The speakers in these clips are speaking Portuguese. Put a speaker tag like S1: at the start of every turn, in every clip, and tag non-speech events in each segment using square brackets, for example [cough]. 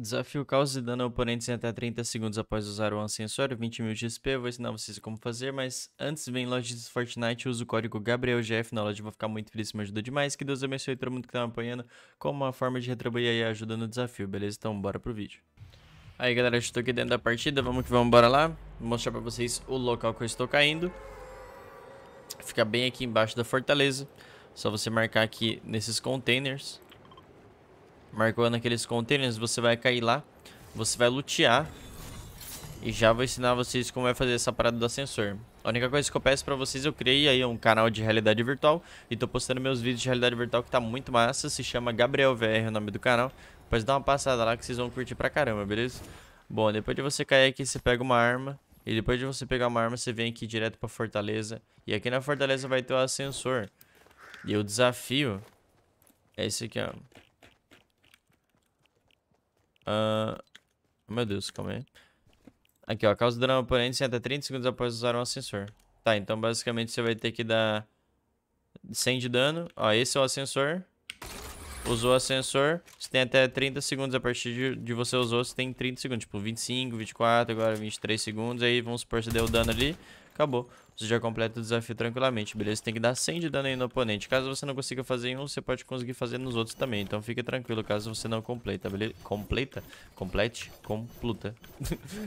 S1: Desafio causa de dano ao oponentes em até 30 segundos após usar o ascensor 20 mil XP, vou ensinar vocês como fazer, mas antes vem lojas de Fortnite, usa o código GabrielGF na loja, vou ficar muito feliz, me ajuda demais, que Deus abençoe todo mundo que tá me apoiando, como uma forma de retribuir aí a ajuda no desafio, beleza? Então bora pro vídeo. Aí galera, eu estou aqui dentro da partida, vamos que vamos, bora lá, vou mostrar pra vocês o local que eu estou caindo. Fica bem aqui embaixo da fortaleza, só você marcar aqui nesses containers marcando aqueles containers, você vai cair lá, você vai lutear e já vou ensinar vocês como vai é fazer essa parada do ascensor. A única coisa que eu peço pra vocês, eu criei aí um canal de realidade virtual e tô postando meus vídeos de realidade virtual que tá muito massa, se chama Gabriel VR o nome do canal. Depois dá uma passada lá que vocês vão curtir pra caramba, beleza? Bom, depois de você cair aqui, você pega uma arma e depois de você pegar uma arma, você vem aqui direto pra fortaleza e aqui na fortaleza vai ter o ascensor. E o desafio é esse aqui, ó. Uh, meu Deus, calma aí. Aqui, ó. Causa dano oponente em até 30 segundos após usar um ascensor. Tá, então basicamente você vai ter que dar 100 de dano. Ó, esse é o ascensor. Usou o ascensor. Você tem até 30 segundos a partir de, de você usou. Você tem 30 segundos. Tipo, 25, 24, agora 23 segundos. Aí vamos supor que você deu dano ali. Acabou. Você já completa o desafio tranquilamente, beleza? Você tem que dar 100 de dano aí no oponente. Caso você não consiga fazer em um, você pode conseguir fazer nos outros também. Então fique tranquilo caso você não completa, beleza? Completa? Complete? Compluta.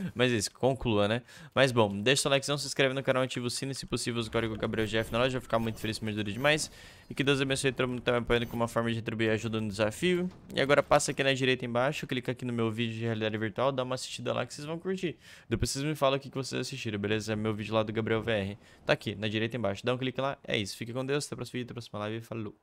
S1: [laughs] Mas é isso, conclua, né? Mas bom, deixa o likezão, se inscreve no canal, ativa o sino e se possível usa o Gabriel Jeff na loja. vou ficar muito feliz, me ajuda demais. E que Deus abençoe todo mundo que tá me apoiando com uma forma de retribuir ajuda no desafio. E agora passa aqui na direita embaixo, clica aqui no meu vídeo de realidade virtual, dá uma assistida lá que vocês vão curtir. Depois vocês me falam o que vocês assistiram, beleza? É meu vídeo lá do Gabriel Gabriel VR. Tá aqui, na direita embaixo. Dá um clique lá, é isso. Fique com Deus, até o próximo vídeo, até a próxima live. Falou!